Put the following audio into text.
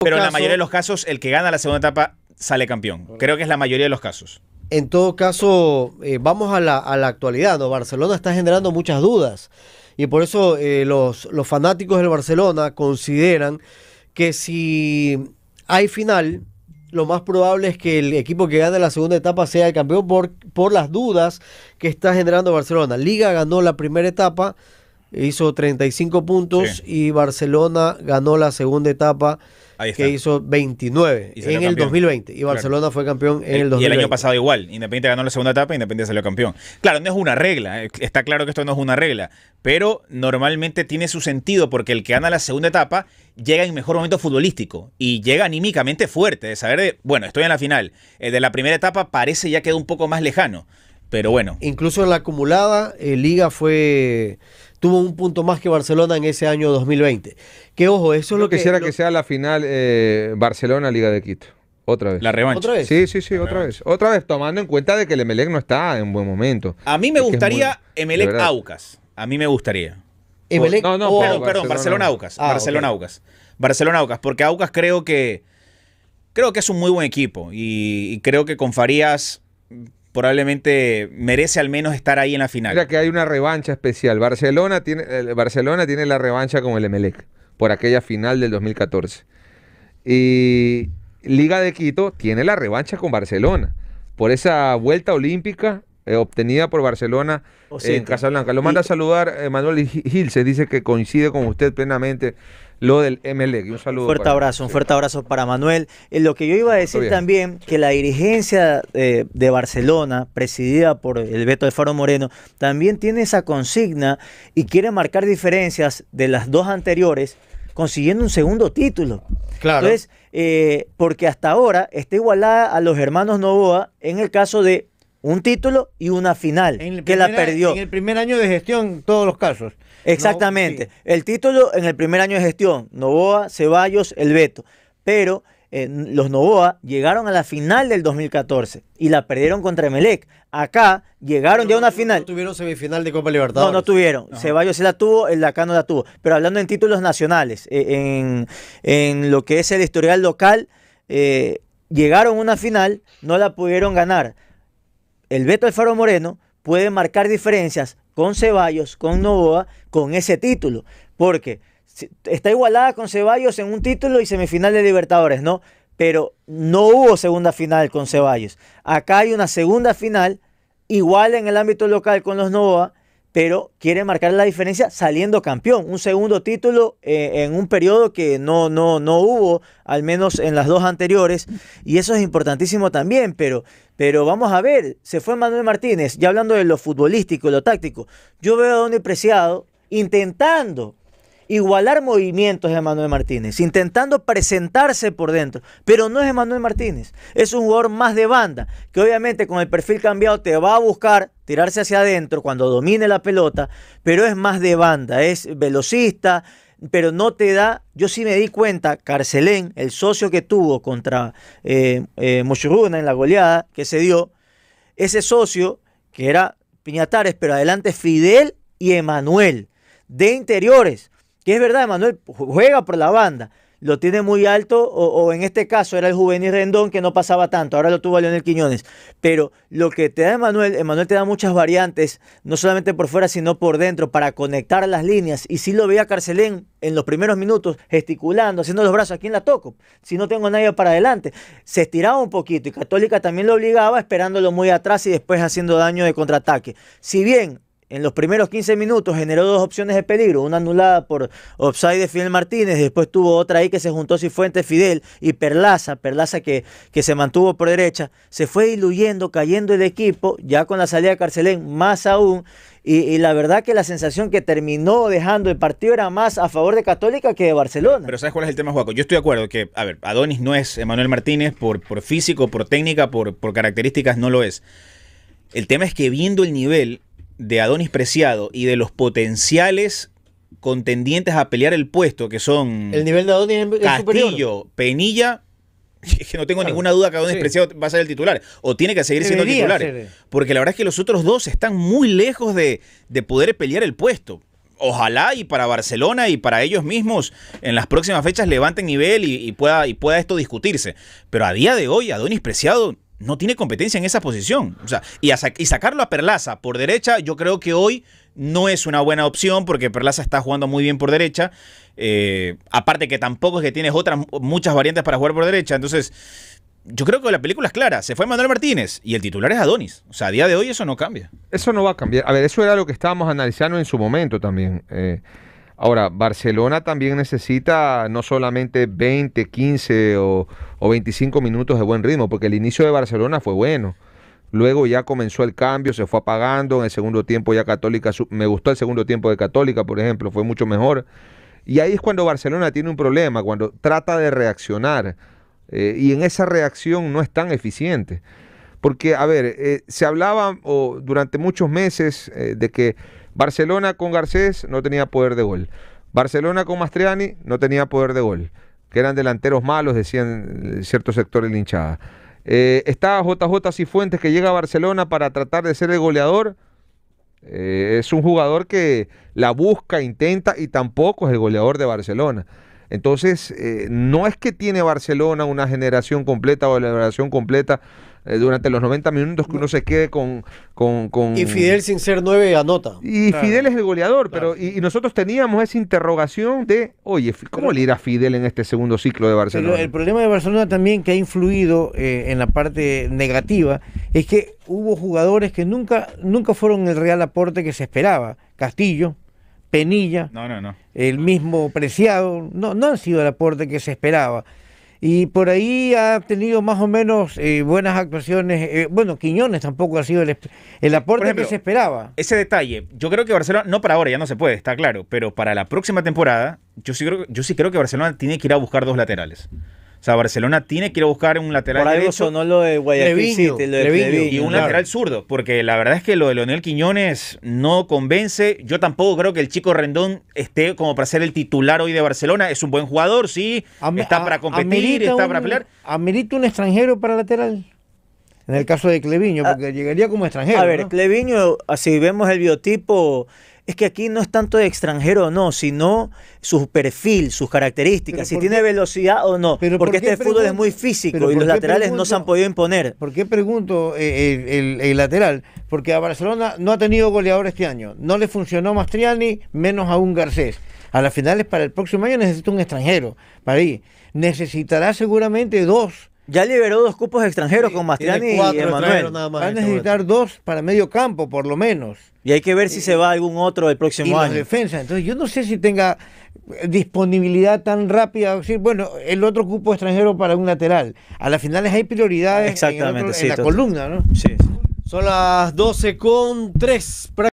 Pero en la mayoría de los casos, el que gana la segunda etapa sale campeón. Creo que es la mayoría de los casos. En todo caso, eh, vamos a la, actualidad. ¿no? Barcelona está generando muchas dudas. Y por eso eh, los, fanáticos del Barcelona consideran que si hay final, lo más probable es que el equipo que gane la segunda etapa sea el campeón por, las dudas que está generando Barcelona. Liga ganó la primera etapa, hizo 35 puntos y Barcelona ganó la segunda etapa que hizo 29 en el 2020. Y Barcelona fue campeón en eh, el, 2020. Y el año pasado igual. Independiente ganó la segunda etapa, Independiente salió campeón. Claro, no es una regla. Eh, está claro que esto no es una regla. Pero normalmente tiene su sentido porque el que gana la segunda etapa llega en mejor momento futbolístico y llega anímicamente fuerte. De saber bueno, estoy en la final. El eh, de la primera etapa parece ya quedó un poco más lejano. Pero bueno. Incluso en la acumulada, Liga fue tuvo un punto más que Barcelona en ese año 2020. Que ojo, eso es lo que... quisiera que sea la final eh, Barcelona-Liga de Quito. Otra vez. La revancha. ¿Otra vez? Sí, sí, sí, otra vez. Otra vez, tomando en cuenta de que el Emelec no está en buen momento. A mí me gustaría Emelec Aucas. A mí me gustaría. Emelec no, no, oh, perdón, Barcelona Aucas. Ah, Barcelona Aucas. Barcelona Aucas, porque Aucas creo que creo que es un muy buen equipo y, y creo que con Farías probablemente merece al menos estar ahí en la final. Mira que hay una revancha especial. Barcelona tiene, eh, Barcelona tiene la revancha con el Emelec por aquella final del 2014. Y Liga de Quito tiene la revancha con Barcelona por esa vuelta olímpica eh, obtenida por Barcelona en Casablanca. Lo manda a saludar eh, Manuel Gil, se dice que coincide con usted plenamente lo del MLE. Un saludo. Fuerte abrazo, un fuerte abrazo para Manuel. Eh, lo que yo iba a decir también, que la dirigencia eh, de Barcelona, presidida por el Beto de Faro Moreno, también tiene esa consigna y quiere marcar diferencias de las dos anteriores, consiguiendo un segundo título. Claro. Entonces, eh, porque hasta ahora está igualada a los hermanos Novoa en el caso de un título y una final, que la perdió. En el primer año de gestión, todos los casos. Exactamente. El título en el primer año de gestión, Novoa, Ceballos, El Beto. Pero eh, los Novoa llegaron a la final del 2014 y la perdieron contra Emelec. Acá llegaron ya a una final. No tuvieron semifinal de Copa Libertadores. No, no tuvieron. Ceballos sí la tuvo, el de la tuvo. Pero hablando en títulos nacionales, eh, en, lo que es el historial local, eh, llegaron a una final, no la pudieron ganar. El Beto Alfaro Moreno puede marcar diferencias con Ceballos, con Novoa, con ese título. Porque está igualada con Ceballos en un título y semifinal de Libertadores, ¿no? Pero no hubo segunda final con Ceballos. Acá hay una segunda final, igual en el ámbito local con los Novoa, pero quiere marcar la diferencia saliendo campeón. Un segundo título eh, en un periodo que no, no, no hubo, al menos en las dos anteriores, y eso es importantísimo también, pero, pero vamos a ver, se fue Manuel Martínez, ya hablando de lo futbolístico, lo táctico, yo veo a Donny Preciado intentando igualar movimientos de Emanuel Martínez, intentando presentarse por dentro, pero no es Emanuel Martínez, es un jugador más de banda, que obviamente con el perfil cambiado te va a buscar tirarse hacia adentro cuando domine la pelota, pero es más de banda, es velocista, pero no te da, yo sí me di cuenta, Carcelén, el socio que tuvo contra eh, eh en la goleada que se dio, ese socio que era Piñatares, pero adelante Fidel y Emanuel, de interiores que es verdad, Manuel juega por la banda, lo tiene muy alto, o, en este caso era el juvenil Rendón que no pasaba tanto, ahora lo tuvo Leonel Quiñones. Pero lo que te da Emanuel, Emanuel te da muchas variantes, no solamente por fuera, sino por dentro, para conectar las líneas. Y si sí lo veía Carcelén en los primeros minutos, gesticulando, haciendo los brazos, ¿a quién la toco? Si no tengo nadie para adelante. Se estiraba un poquito y Católica también lo obligaba, esperándolo muy atrás y después haciendo daño de contraataque. Si bien en los primeros 15 minutos generó dos opciones de peligro, una anulada por offside de Fidel Martínez, después tuvo otra ahí que se juntó Cifuentes, Fidel y Perlaza, Perlaza que, que se mantuvo por derecha, se fue diluyendo, cayendo el equipo, ya con la salida de Carcelén más aún, y, la verdad que la sensación que terminó dejando el partido era más a favor de Católica que de Barcelona. Pero ¿sabes cuál es el tema, Juaco? Yo estoy de acuerdo que, a ver, Adonis no es Emanuel Martínez, por, por físico, por técnica, por, por características no lo es. El tema es que viendo el nivel de Adonis Preciado y de los potenciales contendientes a pelear el puesto, que son el nivel de Adonis es Castillo, Penilla, que no tengo ninguna duda que Adonis Preciado va a ser el titular, o tiene que seguir siendo titular, eh. porque la verdad es que los otros dos están muy lejos de, poder pelear el puesto ojalá y para Barcelona y para ellos mismos en las próximas fechas levanten nivel pueda, y pueda esto discutirse. Pero a día de hoy, Adonis Preciado no tiene competencia en esa posición. O sea, y, sacarlo a Perlaza por derecha, yo creo que hoy no es una buena opción porque Perlaza está jugando muy bien por derecha. Eh, aparte que tampoco es que tienes otras muchas variantes para jugar por derecha. Entonces, yo creo que la película es clara. Se fue Manuel Martínez y el titular es Adonis. O sea, a día de hoy eso no cambia. Eso no va a cambiar. A ver, eso era lo que estábamos analizando en su momento también. Eh, Ahora, Barcelona también necesita no solamente 20, 15 o, 25 minutos de buen ritmo, porque el inicio de Barcelona fue bueno. Luego ya comenzó el cambio, se fue apagando. En el segundo tiempo ya Católica, me gustó el segundo tiempo de Católica, por ejemplo, fue mucho mejor. Y ahí es cuando Barcelona tiene un problema, cuando trata de reaccionar. Eh, y en esa reacción no es tan eficiente. Porque, a ver, eh, se hablaba durante muchos meses eh, de que Barcelona con Garcés no tenía poder de gol. Barcelona con Mastriani no tenía poder de gol. Que eran delanteros malos, decían eh, ciertos sectores de Está hinchada. JJ Cifuentes que llega a Barcelona para tratar de ser el goleador. es un jugador que la busca, intenta y tampoco es el goleador de Barcelona. Entonces, no es que tiene Barcelona una generación completa o la generación completa eh, durante los 90 minutos que uno se quede con, con, con... Y Fidel sin ser nueve anota. Y Fidel es el goleador, pero y, nosotros teníamos esa interrogación de, oye, ¿cómo le irá Fidel en este segundo ciclo de Barcelona? el problema de Barcelona también que ha influido eh, en la parte negativa es que hubo jugadores que nunca, nunca fueron el real aporte que se esperaba. Castillo, Penilla, el mismo Preciado, no, no han sido el aporte que se esperaba y por ahí ha tenido más o menos eh, buenas actuaciones. Eh, bueno, Quiñones tampoco ha sido el, aporte que se esperaba. Ese detalle, yo creo que Barcelona, no para ahora, ya no se puede, está claro, pero para la próxima temporada, yo sí creo, yo sí creo que Barcelona tiene que ir a buscar dos laterales sea, Barcelona tiene que ir a buscar un lateral derecho. Sonó lo de Guayaquil lo de y un lateral zurdo, porque la verdad es que lo de Leonel Quiñones no convence. Yo tampoco creo que el chico Rendón esté como para ser el titular hoy de Barcelona. Es un buen jugador, sí. está para competir, está para pelear. Amerita un extranjero para lateral en el caso de Cleviño, ah, porque llegaría como extranjero. A ver, Cleviño, si vemos el biotipo, es que aquí no es tanto extranjero o no, sino su perfil, sus características, si tiene velocidad o no, porque este fútbol es muy físico y los laterales no se han podido imponer. ¿Por qué pregunto eh, el, lateral? Porque a Barcelona no ha tenido goleador este año, no le funcionó Mastriani, menos a un Garcés. A las finales para el próximo año necesita un extranjero para ir. Necesitará seguramente dos ya liberó dos cupos extranjeros con Mastriani y Emanuel. Van a este necesitar dos para medio campo, por lo menos. Y hay que ver si se va algún otro el próximo y año. defensa. Entonces, yo no sé si tenga disponibilidad tan rápida. O bueno, el otro cupo extranjero para un lateral. A las finales hay prioridades Exactamente, en, la columna, ¿no? Sí. Son las 12 con 3.